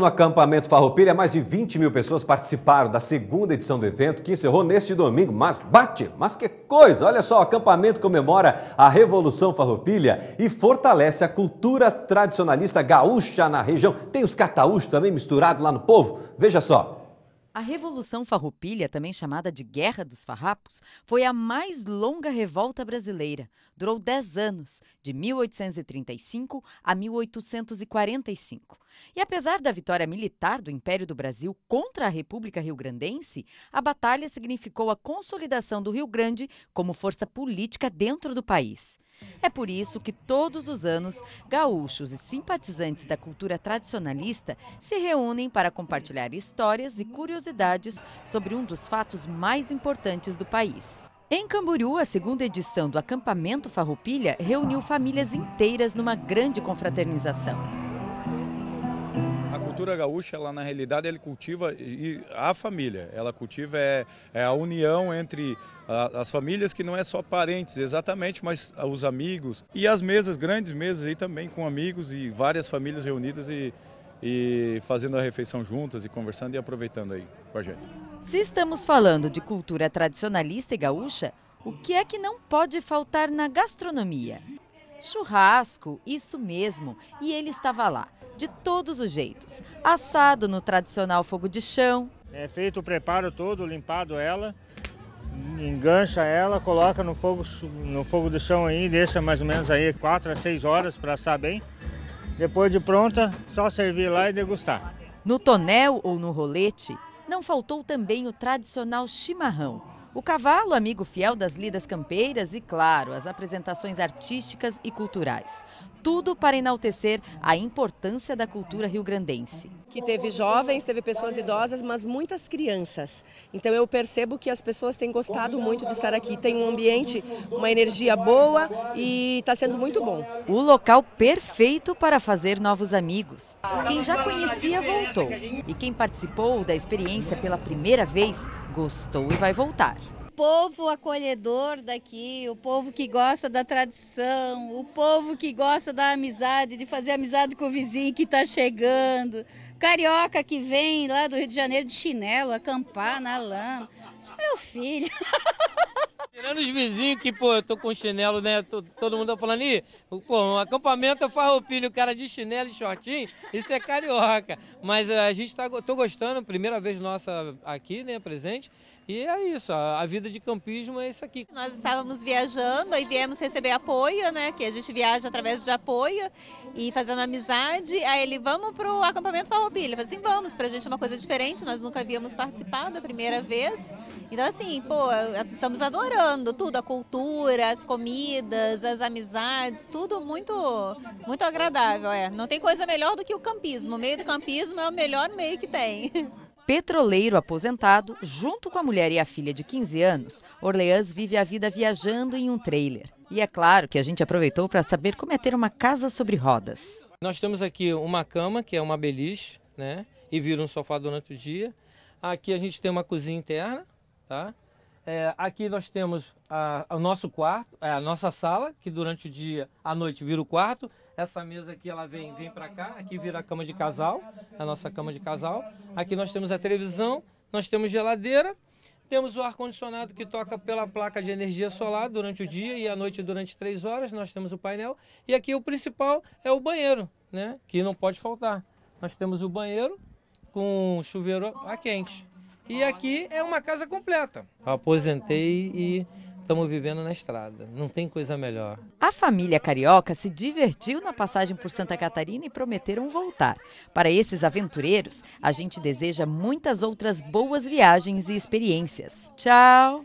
No acampamento Farroupilha, mais de 20 mil pessoas participaram da segunda edição do evento, que encerrou neste domingo. Mas bate, mas que coisa! Olha só, o acampamento comemora a Revolução Farroupilha e fortalece a cultura tradicionalista gaúcha na região. Tem os cataúchos também misturados lá no povo. Veja só. A Revolução Farroupilha, também chamada de Guerra dos Farrapos, foi a mais longa revolta brasileira. Durou 10 anos, de 1835 a 1845. E apesar da vitória militar do Império do Brasil contra a República Rio-Grandense, a batalha significou a consolidação do Rio Grande como força política dentro do país. É por isso que todos os anos, gaúchos e simpatizantes da cultura tradicionalista se reúnem para compartilhar histórias e curiosidades curiosidades sobre um dos fatos mais importantes do país. Em Camboriú, a segunda edição do acampamento Farroupilha reuniu famílias inteiras numa grande confraternização. A cultura gaúcha, ela na realidade, ela cultiva a família. Ela cultiva é, é a união entre as famílias que não é só parentes exatamente, mas os amigos e as mesas, grandes mesas aí também com amigos e várias famílias reunidas e e fazendo a refeição juntas e conversando e aproveitando aí com a gente. Se estamos falando de cultura tradicionalista e gaúcha, o que é que não pode faltar na gastronomia? Churrasco, isso mesmo, e ele estava lá, de todos os jeitos. Assado no tradicional fogo de chão. É feito o preparo todo, limpado ela, engancha ela, coloca no fogo, no fogo de chão aí, deixa mais ou menos aí 4 a 6 horas para assar bem. Depois de pronta, só servir lá e degustar. No tonel ou no rolete, não faltou também o tradicional chimarrão, o cavalo, amigo fiel das lidas campeiras e, claro, as apresentações artísticas e culturais. Tudo para enaltecer a importância da cultura rio-grandense. Que teve jovens, teve pessoas idosas, mas muitas crianças. Então eu percebo que as pessoas têm gostado muito de estar aqui. Tem um ambiente, uma energia boa e está sendo muito bom. O local perfeito para fazer novos amigos. Quem já conhecia voltou. E quem participou da experiência pela primeira vez gostou e vai voltar. O povo acolhedor daqui, o povo que gosta da tradição, o povo que gosta da amizade, de fazer amizade com o vizinho que está chegando. Carioca que vem lá do Rio de Janeiro de chinelo, acampar na lama. Meu filho. dos vizinhos que, pô, eu tô com chinelo, né? Tô, todo mundo tá falando, ih, pô, um acampamento é farroupilho, o cara de chinelo e shortinho, isso é carioca. Mas eh, a gente tá, tô gostando, primeira vez nossa aqui, né, presente. E é isso, a, vida de campismo é isso aqui. Nós estávamos viajando, aí viemos receber apoio, né? Que a gente viaja através de apoio e fazendo amizade. Aí ele, vamos para o acampamento Farroupilha. Ele falou assim, vamos, para a gente é uma coisa diferente, nós nunca havíamos participado a primeira vez. Então assim, pô, estamos adorando tudo, a cultura, as comidas, as amizades, tudo muito, muito agradável. É. Não tem coisa melhor do que o campismo. O meio do campismo é o melhor meio que tem. Petroleiro aposentado, junto com a mulher e a filha de 15 anos, Orleans vive a vida viajando em um trailer. E é claro que a gente aproveitou para saber como é ter uma casa sobre rodas. Nós temos aqui uma cama, que é uma beliche, né? E vira um sofá durante o dia. Aqui a gente tem uma cozinha interna, tá? É, aqui nós temos a, o nosso quarto, é, a nossa sala, que durante o dia, à noite vira o quarto. Essa mesa aqui ela vem, vem para cá, aqui vira a cama de casal, a nossa cama de casal. Aqui nós temos a televisão, nós temos geladeira, temos o ar-condicionado que toca pela placa de energia solar durante o dia e à noite durante três horas, nós temos o painel. E aqui o principal é o banheiro, né? Que não pode faltar. Nós temos o banheiro com chuveiro a quente. E aqui é uma casa completa. Aposentei e estamos vivendo na estrada. Não tem coisa melhor. A família carioca se divertiu na passagem por Santa Catarina e prometeram voltar. Para esses aventureiros, a gente deseja muitas outras boas viagens e experiências. Tchau!